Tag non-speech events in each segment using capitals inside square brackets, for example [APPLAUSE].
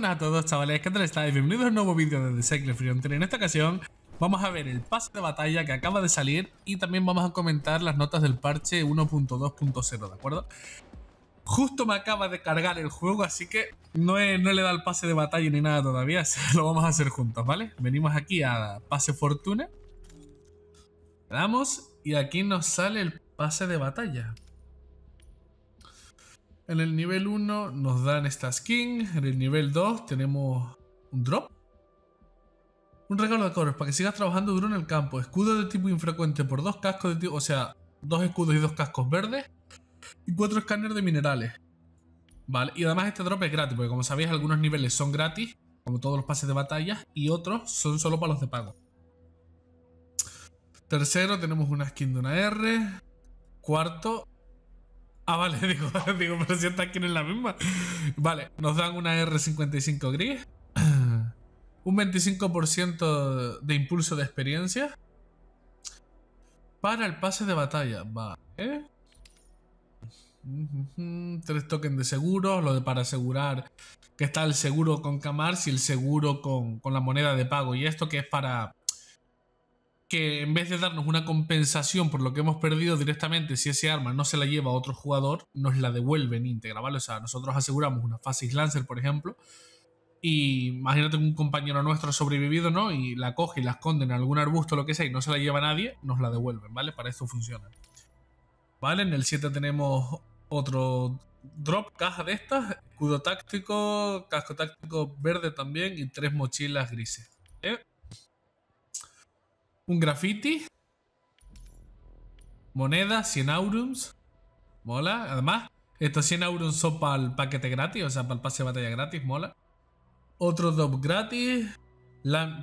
buenas a todos chavales, ¿qué tal estáis? Bienvenidos a un nuevo vídeo de The Secret Frontier. En esta ocasión vamos a ver el pase de batalla que acaba de salir y también vamos a comentar las notas del parche 1.2.0, ¿de acuerdo? Justo me acaba de cargar el juego, así que no, no le da el pase de batalla ni nada todavía, [LAUGHS] lo vamos a hacer juntos, ¿vale? Venimos aquí a pase fortuna, le damos y aquí nos sale el pase de batalla. En el nivel 1 nos dan esta skin. En el nivel 2 tenemos un drop. Un regalo de coros para que sigas trabajando duro en el campo. Escudo de tipo infrecuente por dos cascos de tipo. O sea, dos escudos y dos cascos verdes. Y cuatro escáneres de minerales. Vale, y además este drop es gratis, porque como sabéis, algunos niveles son gratis, como todos los pases de batalla, y otros son solo para los de pago. Tercero, tenemos una skin de una R. Cuarto, Ah, vale, [LAUGHS] digo, pero si esta es la misma. Vale, nos dan una R55 gris. [CLEARS THROAT] Un 25% de impulso de experiencia. Para el pase de batalla, vale. [LAUGHS] Tres tokens de seguro. lo de para asegurar que está el seguro con Camar y el seguro con, con la moneda de pago. Y esto que es para que en vez de darnos una compensación por lo que hemos perdido directamente, si ese arma no se la lleva a otro jugador, nos la devuelven íntegra, ¿vale? O sea, nosotros aseguramos una Fasis Lancer, por ejemplo, y imagínate que un compañero nuestro sobrevivido, ¿no? Y la coge y la esconde en algún arbusto o lo que sea y no se la lleva a nadie, nos la devuelven, ¿vale? Para esto funciona. ¿Vale? En el 7 tenemos otro drop, caja de estas, escudo táctico, casco táctico verde también y tres mochilas grises. Un graffiti. Moneda, 100 aurums. Mola. Además, estos 100 aurums son para el paquete gratis, o sea, para el pase de batalla gratis, mola. Otro dop gratis.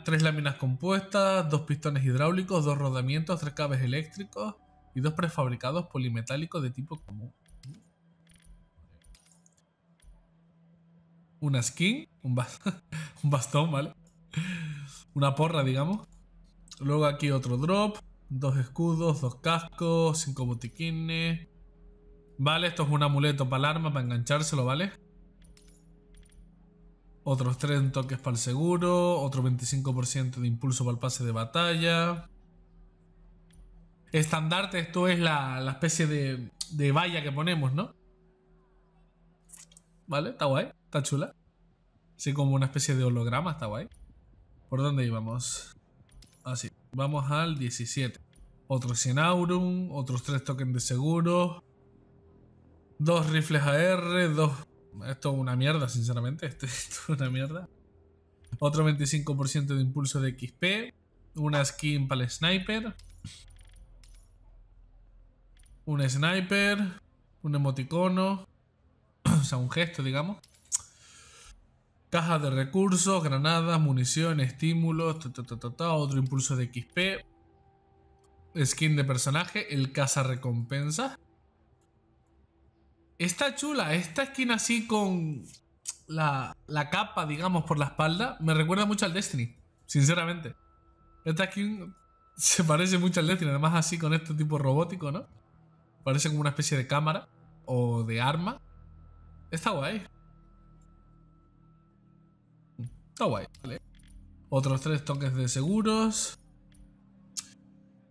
tres láminas compuestas, dos pistones hidráulicos, dos rodamientos, tres cables eléctricos y dos prefabricados polimetálicos de tipo común. Una skin, un, [LAUGHS] un bastón, ¿vale? Una porra, digamos. Luego aquí otro drop. Dos escudos, dos cascos, cinco botiquines. Vale, esto es un amuleto para el arma, para enganchárselo, ¿vale? Otros en toques para el seguro. Otro 25% de impulso para el pase de batalla. Estandarte, esto es la, especie de, de valla que ponemos, ¿no? Vale, está guay, está chula. Así como una especie de holograma, está guay. ¿Por dónde íbamos? Vamos al 17. Otro 100 Aurum, otros 3 tokens de seguro. Dos rifles AR, dos... Esto es una mierda, sinceramente. Esto, [LAUGHS] esto es una mierda. Otro 25% de impulso de XP. Una skin para el sniper. Un sniper. Un emoticono. [CLEARS THROAT] O sea, un gesto, digamos. Caja de recursos, granadas, munición, estímulos, otro impulso de XP. Skin de personaje, el caza recompensa. Está chula, esta skin así con la, la capa, digamos, por la espalda, me recuerda mucho al Destiny, sinceramente. Esta skin se parece mucho al Destiny, además así con este tipo robótico, ¿no? Parece como una especie de cámara o de arma. Está guay. Está guay, vale. Otros tres toques de seguros.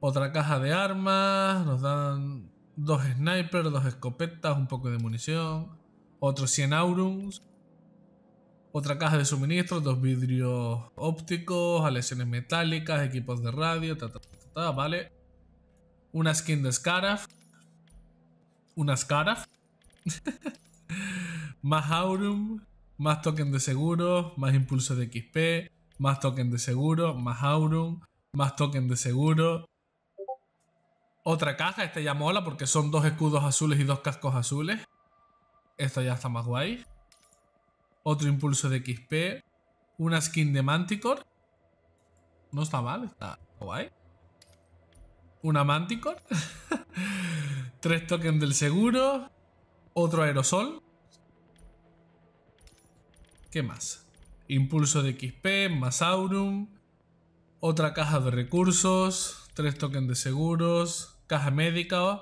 Otra caja de armas. Nos dan dos snipers, dos escopetas, un poco de munición. Otros 100 aurums. Otra caja de suministros, dos vidrios ópticos, aleaciones metálicas, equipos de radio, vale. Una skin de Scaraf. Una Scaraf. [LAUGHS] Más aurum más token de seguro, más impulso de XP, más token de seguro, más Aurum, más token de seguro. Otra caja, esta ya mola porque son dos escudos azules y dos cascos azules. Esto ya está más guay. Otro impulso de XP. Una skin de Manticore. No está mal, está guay. Una Manticore. [LAUGHS] Tres tokens del seguro. Otro aerosol. ¿Qué más? Impulso de XP, Aurum. otra caja de recursos, tres tokens de seguros, caja médica,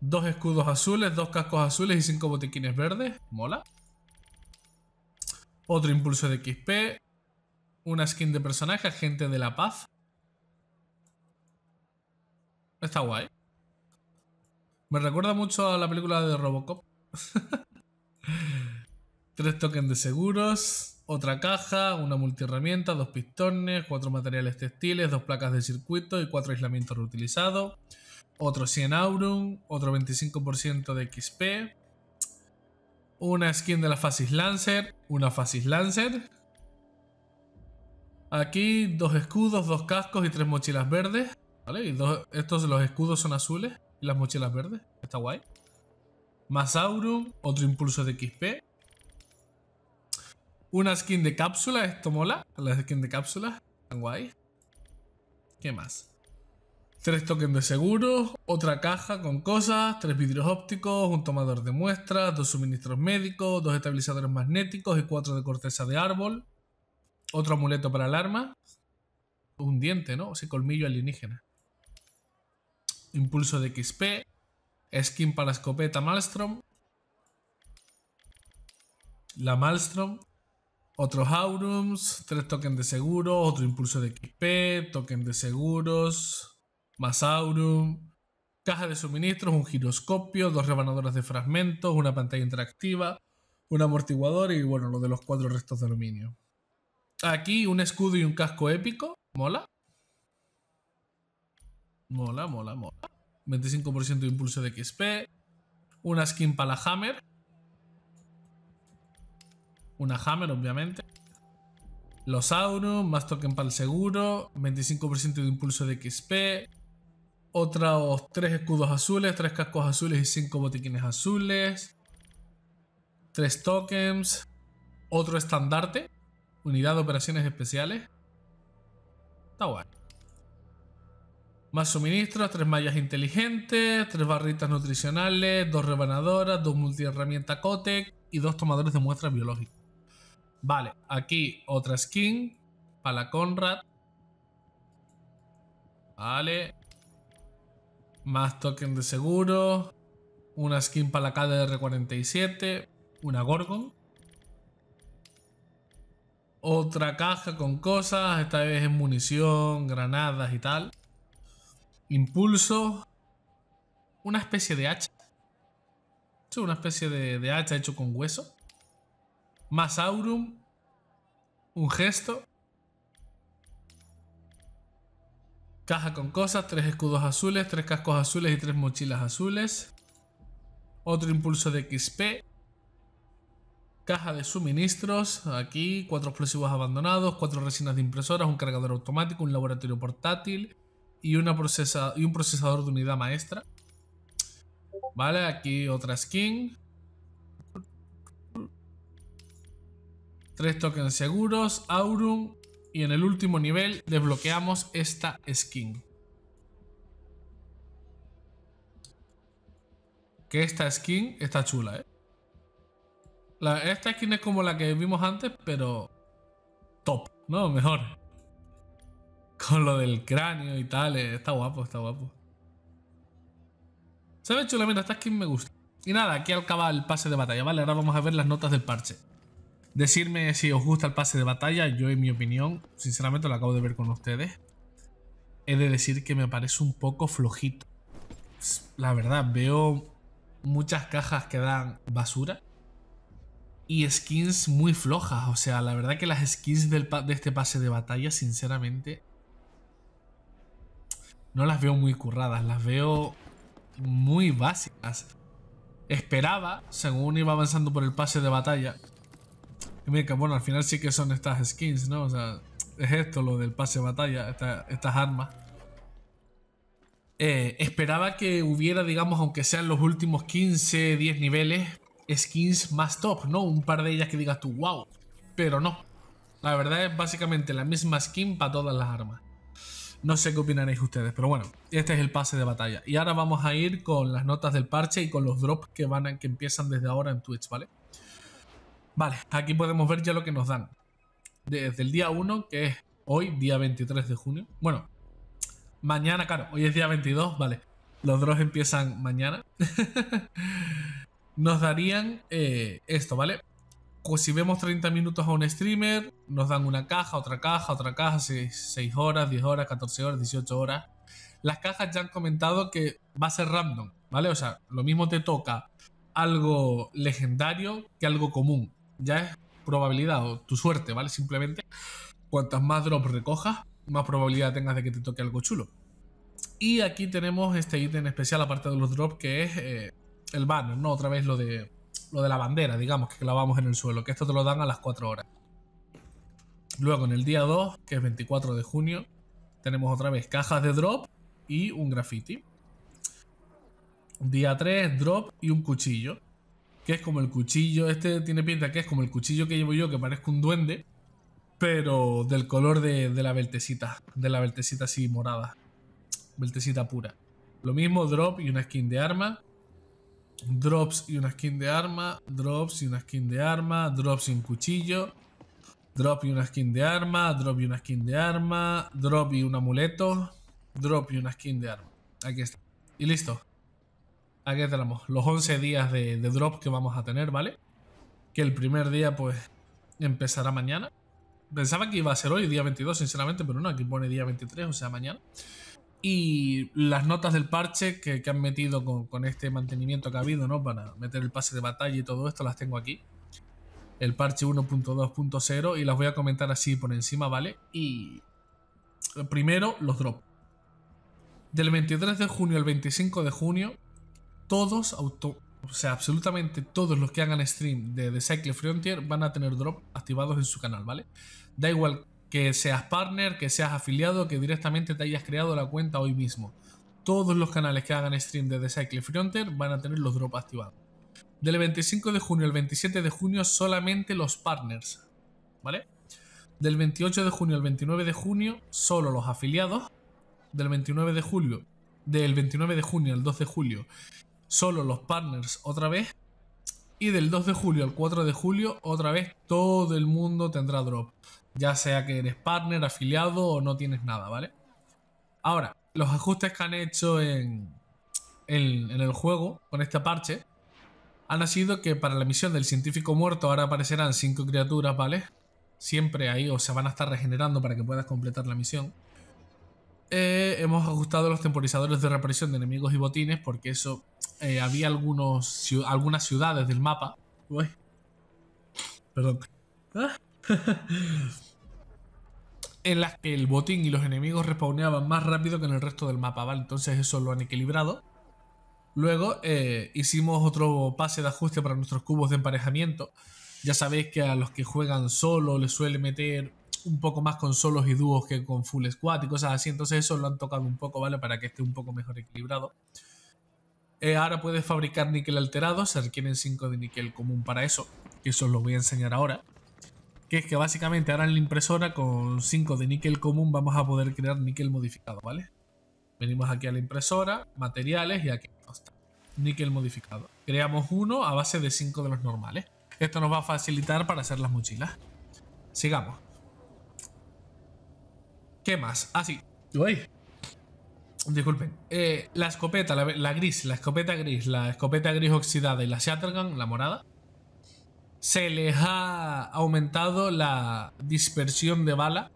dos escudos azules, dos cascos azules y cinco botiquines verdes. Mola. Otro impulso de XP, una skin de personaje, agente de la paz. Está guay. Me recuerda mucho a la película de Robocop. [LAUGHS] Tres tokens de seguros, otra caja, una multiherramienta, dos pistones, cuatro materiales textiles, dos placas de circuito y cuatro aislamientos reutilizados. Otro 100 aurum, otro 25% de XP. Una skin de la Fasis Lancer, una Fasis Lancer. Aquí dos escudos, dos cascos y tres mochilas verdes. ¿Vale? Y estos, los escudos son azules y las mochilas verdes. Está guay. Más Aurum, otro impulso de XP. Una skin de cápsula, esto mola. Las skin de cápsula, tan guay. ¿Qué más? Tres tokens de seguro, otra caja con cosas, tres vidrios ópticos, un tomador de muestras, dos suministros médicos, dos estabilizadores magnéticos y cuatro de corteza de árbol. Otro amuleto para el arma. Un diente, ¿no? Sí, colmillo alienígena. Impulso de XP. Skin para la escopeta Malstrom. La Malstrom. Otros Aurums, tres tokens de seguro, otro impulso de XP, token de seguros, más Aurum, caja de suministros, un giroscopio, dos rebanadoras de fragmentos, una pantalla interactiva, un amortiguador y bueno, lo de los cuatro restos de aluminio. Aquí un escudo y un casco épico, mola. Mola, mola, mola. 25% de impulso de XP, una skin para la Hammer, una Hammer, obviamente. Los Aurum, más token para el seguro, 25% de impulso de XP, otros 3 escudos azules, 3 cascos azules y 5 botiquines azules, 3 tokens, otro estandarte, unidad de operaciones especiales. Está guay. Más suministros, 3 mallas inteligentes, 3 barritas nutricionales, 2 rebanadoras, 2 multiherramienta Cotec y 2 tomadores de muestras biológicas. Vale, aquí otra skin para la Conrad. Vale. Más token de seguro. Una skin para la KDR47. Una Gorgon. Otra caja con cosas. Esta vez en munición, granadas y tal. Impulso. Una especie de hacha. una especie de hacha hecho con hueso. Más aurum. Un gesto. Caja con cosas, tres escudos azules, tres cascos azules y tres mochilas azules. Otro impulso de XP. Caja de suministros, aquí cuatro explosivos abandonados, cuatro resinas de impresoras, un cargador automático, un laboratorio portátil y, una y un procesador de unidad maestra. Vale, aquí otra skin. Tres tokens seguros, Aurum y en el último nivel desbloqueamos esta skin. Que esta skin está chula, ¿eh? esta skin es como la que vimos antes, pero top, ¿no? Mejor. Con lo del cráneo y tal, eh, está guapo, está guapo. Se ve chula, mira, esta skin me gusta. Y nada, aquí acaba el pase de batalla, ¿vale? Ahora vamos a ver las notas del parche. Decirme si os gusta el pase de batalla, yo en mi opinión, sinceramente lo acabo de ver con ustedes, he de decir que me parece un poco flojito. La verdad, veo muchas cajas que dan basura y skins muy flojas. O sea, la verdad que las skins de este pase de batalla, sinceramente, no las veo muy curradas, las veo muy básicas. Esperaba, según iba avanzando por el pase de batalla, mira, bueno, al final sí que son estas skins, ¿no? O sea, es esto, lo del pase de batalla, estas armas. Eh, esperaba que hubiera, digamos, aunque sean los últimos 15, 10 niveles, skins más top, ¿no? Un par de ellas que digas tú, wow. Pero no. La verdad es básicamente la misma skin para todas las armas. No sé qué opinaréis ustedes, pero bueno, este es el pase de batalla. Y ahora vamos a ir con las notas del parche y con los drops que, van que empiezan desde ahora en Twitch, ¿vale? Vale, aquí podemos ver ya lo que nos dan. Desde el día 1, que es hoy, día 23 de junio. Bueno, mañana, claro, hoy es día 22, vale. Los drones empiezan mañana. [LAUGHS] nos darían eh, esto, ¿vale? Pues si vemos 30 minutos a un streamer, nos dan una caja, otra caja, otra caja, 6, horas, 10 horas, 14 horas, 18 horas. Las cajas ya han comentado que va a ser random, ¿vale? O sea, lo mismo te toca algo legendario que algo común ya es probabilidad o tu suerte, ¿vale? Simplemente, cuantas más drops recojas, más probabilidad tengas de que te toque algo chulo. Y aquí tenemos este ítem especial, aparte de los drops, que es eh, el banner, ¿no? Otra vez lo de, lo de la bandera, digamos, que clavamos en el suelo, que esto te lo dan a las 4 horas. Luego, en el día 2, que es 24 de junio, tenemos otra vez cajas de drop y un graffiti. Día 3, drop y un cuchillo que es como el cuchillo, este tiene pinta que es como el cuchillo que llevo yo, que parezco un duende, pero del color de, la beltecita, de la beltecita así morada, veltecita pura. Lo mismo, drop y una skin de arma, drops y una skin de arma, drops y una skin de arma, drops y un cuchillo, drop y una skin de arma, drop y una skin de arma, drop y un amuleto, drop y una skin de arma. Aquí está. Y listo aquí tenemos los 11 días de, drop que vamos a tener, ¿vale? Que el primer día, pues, empezará mañana. Pensaba que iba a ser hoy, día 22, sinceramente, pero no, aquí pone día 23, o sea, mañana. Y las notas del parche que, han metido con, con, este mantenimiento que ha habido, ¿no? Para meter el pase de batalla y todo esto, las tengo aquí. El parche 1.2.0 y las voy a comentar así por encima, ¿vale? Y primero, los drops. Del 23 de junio al 25 de junio todos, o sea, absolutamente todos los que hagan stream de The Cycle Frontier van a tener drop activados en su canal, ¿vale? Da igual que seas partner, que seas afiliado, que directamente te hayas creado la cuenta hoy mismo. Todos los canales que hagan stream de The Cycle Frontier van a tener los drops activados. Del 25 de junio al 27 de junio solamente los partners, ¿vale? Del 28 de junio al 29 de junio solo los afiliados. Del 29 de julio, del 29 de junio al 2 de julio solo los partners otra vez. Y del 2 de julio al 4 de julio, otra vez todo el mundo tendrá drop. Ya sea que eres partner, afiliado o no tienes nada, ¿vale? Ahora, los ajustes que han hecho en, el juego con este parche han sido que para la misión del científico muerto ahora aparecerán 5 criaturas, ¿vale? Siempre ahí o se van a estar regenerando para que puedas completar la misión. Eh, hemos ajustado los temporizadores de represión de enemigos y botines porque eso eh, había algunos, algunas ciudades del mapa. Perdón. [LAUGHS] en las que el botín y los enemigos respawneaban más rápido que en el resto del mapa, ¿vale? Entonces eso lo han equilibrado. Luego eh, hicimos otro pase de ajuste para nuestros cubos de emparejamiento. Ya sabéis que a los que juegan solo les suele meter un poco más con solos y dúos que con full squad y cosas así. Entonces eso lo han tocado un poco, ¿vale? Para que esté un poco mejor equilibrado. Eh, ahora puedes fabricar níquel alterado. Se requieren 5 de níquel común para eso. Que eso os lo voy a enseñar ahora. Que es que básicamente ahora en la impresora con 5 de níquel común vamos a poder crear níquel modificado, ¿vale? Venimos aquí a la impresora, materiales y aquí está. Níquel modificado. Creamos uno a base de 5 de los normales. Esto nos va a facilitar para hacer las mochilas. Sigamos. ¿Qué más? Así. Ah, Uy. Disculpen. Eh, la escopeta, la, gris, la escopeta gris, la escopeta gris oxidada y la shattergun, la morada, se les ha aumentado la dispersión de bala,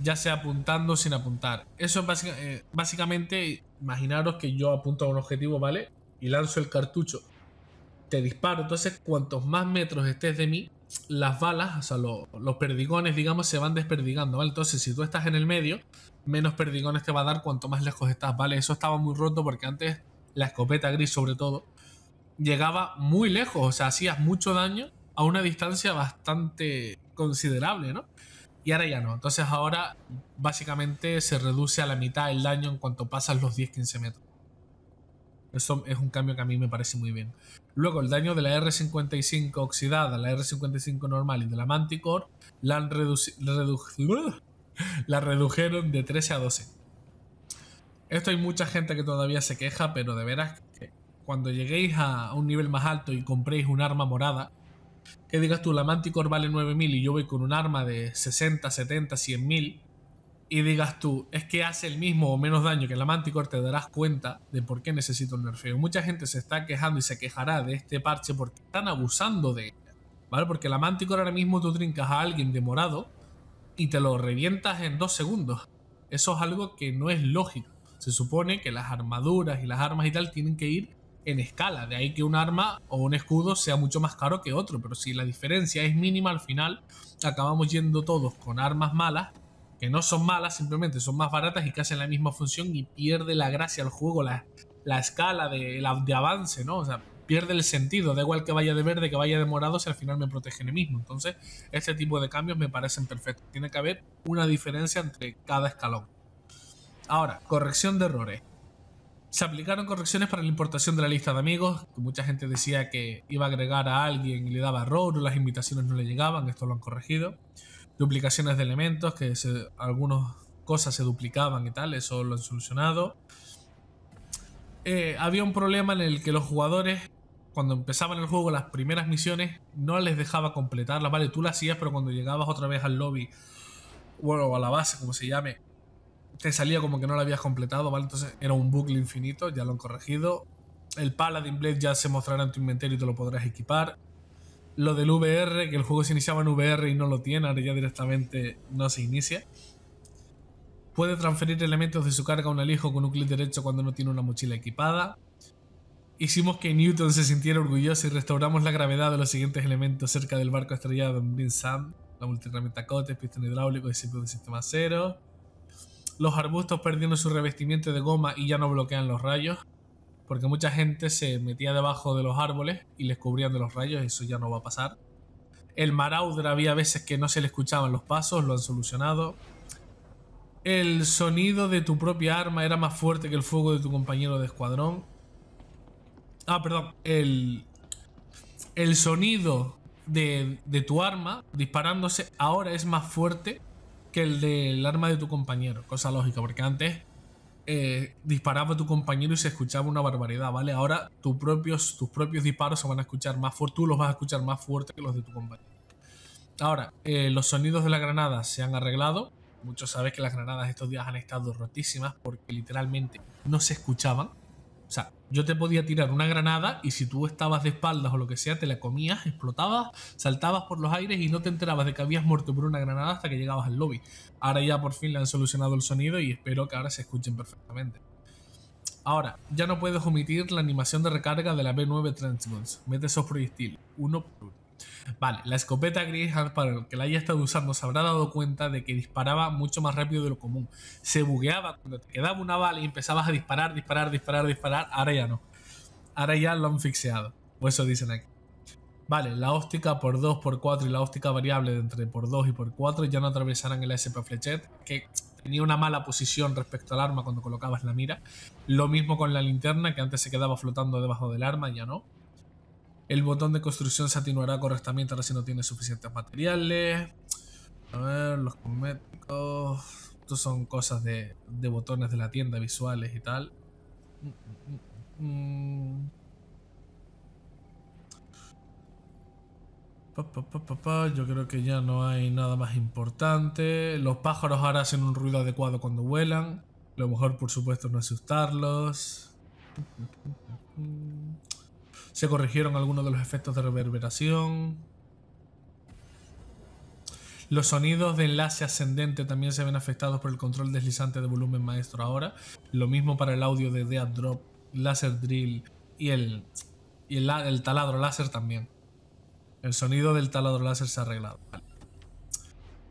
ya sea apuntando o sin apuntar. Eso es eh, básicamente, imaginaros que yo apunto a un objetivo, ¿vale? Y lanzo el cartucho. Te disparo. Entonces, cuantos más metros estés de mí, las balas, o sea, los perdigones, digamos, se van desperdigando, ¿vale? Entonces, si tú estás en el medio, menos perdigones te va a dar cuanto más lejos estás, ¿vale? Eso estaba muy roto porque antes la escopeta gris, sobre todo, llegaba muy lejos, o sea, hacías mucho daño a una distancia bastante considerable, ¿no? Y ahora ya no. Entonces, ahora básicamente se reduce a la mitad el daño en cuanto pasas los 10-15 metros. Eso es un cambio que a mí me parece muy bien. Luego, el daño de la R55 oxidada, la R55 normal y de la Manticore la, han reducido [LAUGHS] la redujeron de 13 a 12. Esto hay mucha gente que todavía se queja, pero de veras que cuando lleguéis a un nivel más alto y compréis un arma morada, que digas tú, la Manticore vale 9000 y yo voy con un arma de 60, 70, 100.000, y digas tú, es que hace el mismo o menos daño que la Manticore, te darás cuenta de por qué necesito un nerfeo. Mucha gente se está quejando y se quejará de este parche porque están abusando de él ¿vale? Porque la Manticore ahora mismo tú trincas a alguien de morado y te lo revientas en dos segundos. Eso es algo que no es lógico. Se supone que las armaduras y las armas y tal tienen que ir en escala, de ahí que un arma o un escudo sea mucho más caro que otro, pero si la diferencia es mínima al final acabamos yendo todos con armas malas que no son malas, simplemente son más baratas y que hacen la misma función y pierde la gracia al juego, la, escala de, la, de avance, ¿no? O sea, pierde el sentido, da igual que vaya de verde, que vaya de morado, si al final me protege el mismo. Entonces, este tipo de cambios me parecen perfectos. Tiene que haber una diferencia entre cada escalón. Ahora, corrección de errores. Se aplicaron correcciones para la importación de la lista de amigos, mucha gente decía que iba a agregar a alguien y le daba error o las invitaciones no le llegaban, esto lo han corregido duplicaciones de elementos, que algunas cosas se duplicaban y tal, eso lo han solucionado. Eh, había un problema en el que los jugadores, cuando empezaban el juego, las primeras misiones, no les dejaba completarlas, ¿vale? Tú las hacías, pero cuando llegabas otra vez al lobby, o a la base, como se llame, te salía como que no la habías completado, ¿vale? Entonces era un bucle infinito, ya lo han corregido. El Paladin Blade ya se mostrará en tu inventario y te lo podrás equipar lo del VR, que el juego se iniciaba en VR y no lo tiene, ahora ya directamente no se inicia. Puede transferir elementos de su carga a un alijo con un clic derecho cuando no tiene una mochila equipada. Hicimos que Newton se sintiera orgulloso y restauramos la gravedad de los siguientes elementos cerca del barco estrellado en Green La multiherramienta Cotes, pistón hidráulico y de sistema cero. Los arbustos perdiendo su revestimiento de goma y ya no bloquean los rayos porque mucha gente se metía debajo de los árboles y les cubrían de los rayos, eso ya no va a pasar. El marauder había veces que no se le escuchaban los pasos, lo han solucionado. El sonido de tu propia arma era más fuerte que el fuego de tu compañero de escuadrón. Ah, perdón, el, el sonido de, de tu arma disparándose ahora es más fuerte que el del arma de tu compañero. Cosa lógica, porque antes eh, disparaba tu compañero y se escuchaba una barbaridad, ¿vale? Ahora tus propios, tus propios disparos se van a escuchar más fuerte, tú los vas a escuchar más fuerte que los de tu compañero. Ahora, eh, los sonidos de la granada se han arreglado. Muchos sabéis que las granadas estos días han estado rotísimas porque literalmente no se escuchaban. Yo te podía tirar una granada y si tú estabas de espaldas o lo que sea, te la comías, explotabas, saltabas por los aires y no te enterabas de que habías muerto por una granada hasta que llegabas al lobby. Ahora ya por fin le han solucionado el sonido y espero que ahora se escuchen perfectamente. Ahora, ya no puedes omitir la animación de recarga de la B9 Transmons. Mete esos proyectiles, uno por uno. Vale, la escopeta gris para que la haya estado usando, se habrá dado cuenta de que disparaba mucho más rápido de lo común. Se bugueaba cuando te quedaba una bala y empezabas a disparar, disparar, disparar, disparar. Ahora ya no. Ahora ya lo han fixeado. O eso dicen aquí. Vale, la óptica por 2, por 4 y la óptica variable de entre por 2 y por 4 ya no atravesarán el SP Flechet, que tenía una mala posición respecto al arma cuando colocabas la mira. Lo mismo con la linterna, que antes se quedaba flotando debajo del arma, ya no. El botón de construcción se atenuará correctamente ahora si no tiene suficientes materiales. A ver, los cosméticos. Estos son cosas de, botones de la tienda visuales y tal. Mm, mm, mm, Yo creo que ya no hay nada más importante. Los pájaros ahora hacen un ruido adecuado cuando vuelan. Lo mejor, por supuesto, no asustarlos. Se corrigieron algunos de los efectos de reverberación. Los sonidos de enlace ascendente también se ven afectados por el control deslizante de volumen maestro ahora. Lo mismo para el audio de dead Drop, Laser Drill y el, taladro láser también. El sonido del taladro láser se ha arreglado.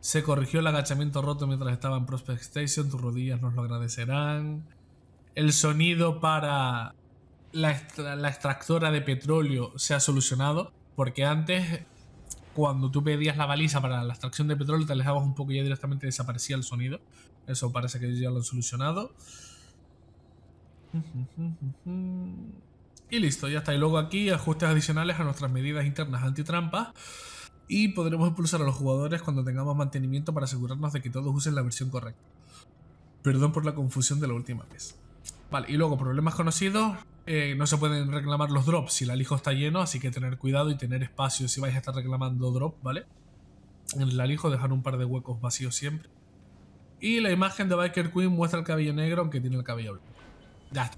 Se corrigió el agachamiento roto mientras estaba en Prospect Station. Tus rodillas nos lo agradecerán. El sonido para la, extractora de petróleo se ha solucionado, porque antes cuando tú pedías la baliza para la extracción de petróleo, te alejabas un poco y ya directamente desaparecía el sonido. Eso parece que ya lo han solucionado. Y listo, ya está. Y luego aquí ajustes adicionales a nuestras medidas internas antitrampas. Y podremos expulsar a los jugadores cuando tengamos mantenimiento para asegurarnos de que todos usen la versión correcta. Perdón por la confusión de la última vez. Vale, y luego problemas conocidos. Eh, no se pueden reclamar los drops si el alijo está lleno, así que tener cuidado y tener espacio si vais a estar reclamando drops, ¿vale? En el alijo dejar un par de huecos vacíos siempre. Y la imagen de Biker Queen muestra el cabello negro, aunque tiene el cabello blanco. Ya está.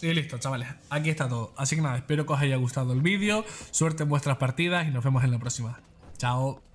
Y listo, chavales. Aquí está todo. Así que nada, espero que os haya gustado el vídeo. Suerte en vuestras partidas y nos vemos en la próxima. Chao.